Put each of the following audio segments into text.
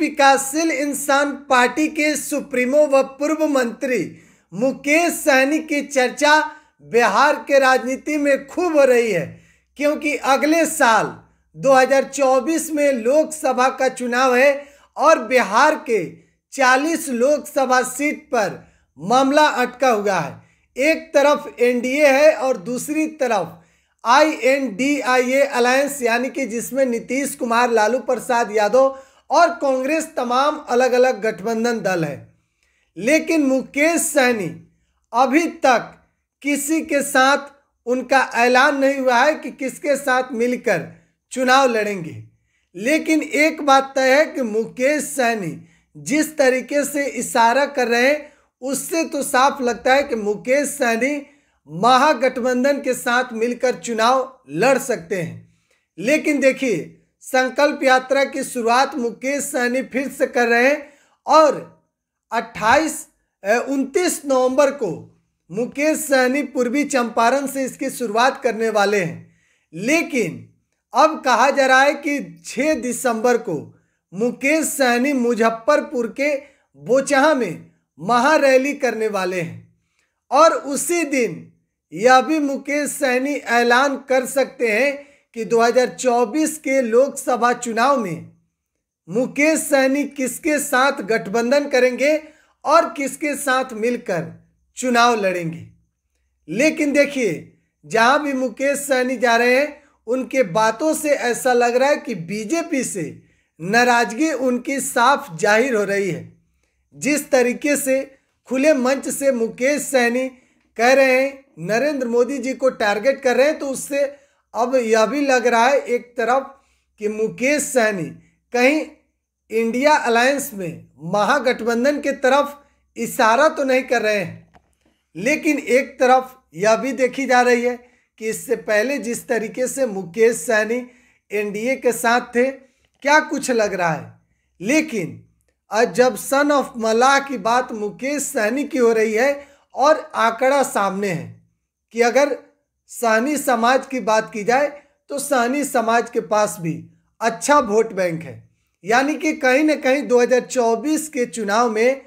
विकासशील इंसान पार्टी के सुप्रीमो व पूर्व मंत्री मुकेश सहनी की चर्चा बिहार के राजनीति में खूब हो रही है क्योंकि अगले साल 2024 में लोकसभा का चुनाव है और बिहार के 40 लोकसभा सीट पर मामला अटका हुआ है एक तरफ एनडीए है और दूसरी तरफ I N D I A alliance यानी कि जिसमें नीतीश कुमार लालू प्रसाद यादव और कांग्रेस तमाम अलग अलग गठबंधन दल है लेकिन मुकेश सहनी अभी तक किसी के साथ उनका ऐलान नहीं हुआ है कि किसके साथ मिलकर चुनाव लड़ेंगे लेकिन एक बात तय है कि मुकेश सहनी जिस तरीके से इशारा कर रहे हैं उससे तो साफ लगता है कि मुकेश सहनी महागठबंधन के साथ मिलकर चुनाव लड़ सकते हैं लेकिन देखिए संकल्प यात्रा की शुरुआत मुकेश सहनी फिर से कर रहे हैं और 28 उनतीस नवंबर को मुकेश सहनी पूर्वी चंपारण से इसकी शुरुआत करने वाले हैं लेकिन अब कहा जा रहा है कि 6 दिसंबर को मुकेश सहनी मुजफ्फरपुर के बोचहा में महारैली करने वाले हैं और उसी दिन यह भी मुकेश सहनी ऐलान कर सकते हैं कि 2024 के लोकसभा चुनाव में मुकेश सहनी किसके साथ गठबंधन करेंगे और किसके साथ मिलकर चुनाव लड़ेंगे लेकिन देखिए जहां भी मुकेश सहनी जा रहे हैं उनके बातों से ऐसा लग रहा है कि बीजेपी से नाराजगी उनकी साफ जाहिर हो रही है जिस तरीके से खुले मंच से मुकेश सहनी कह रहे हैं नरेंद्र मोदी जी को टारगेट कर रहे हैं तो उससे अब यह भी लग रहा है एक तरफ कि मुकेश सहनी कहीं इंडिया अलायंस में महागठबंधन के तरफ इशारा तो नहीं कर रहे हैं लेकिन एक तरफ यह भी देखी जा रही है कि इससे पहले जिस तरीके से मुकेश सहनी एनडीए के साथ थे क्या कुछ लग रहा है लेकिन आज जब सन ऑफ मलाह की बात मुकेश सहनी की हो रही है और आंकड़ा सामने है कि अगर सानी समाज की बात की जाए तो सानी समाज के पास भी अच्छा वोट बैंक है यानी कि कहीं ना कहीं 2024 के चुनाव में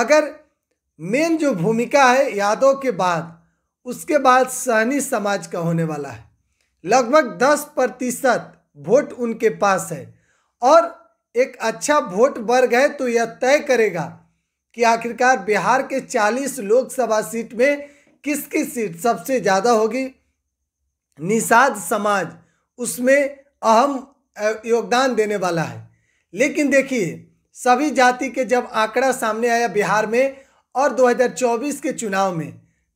अगर मेन जो भूमिका है यादव के बाद उसके बाद सहनी समाज का होने वाला है लगभग 10 प्रतिशत वोट उनके पास है और एक अच्छा वोट वर्ग है तो यह तय करेगा कि आखिरकार बिहार के 40 लोकसभा सीट में किसकी सीट सबसे ज़्यादा होगी निषाद समाज उसमें अहम योगदान देने वाला है लेकिन देखिए सभी जाति के जब आंकड़ा सामने आया बिहार में और 2024 के चुनाव में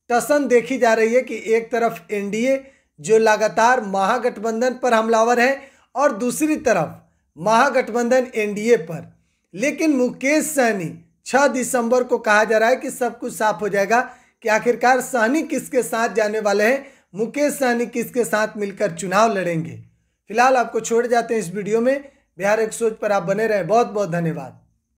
टसन देखी जा रही है कि एक तरफ एनडीए जो लगातार महागठबंधन पर हमलावर है और दूसरी तरफ महागठबंधन एनडीए पर लेकिन मुकेश सहनी 6 दिसंबर को कहा जा रहा है कि सब कुछ साफ हो जाएगा कि आखिरकार सहनी किसके साथ जाने वाले हैं मुकेश सहनी किसके साथ मिलकर चुनाव लड़ेंगे फिलहाल आपको छोड़ जाते हैं इस वीडियो में बिहार सोच पर आप बने रहें बहुत बहुत धन्यवाद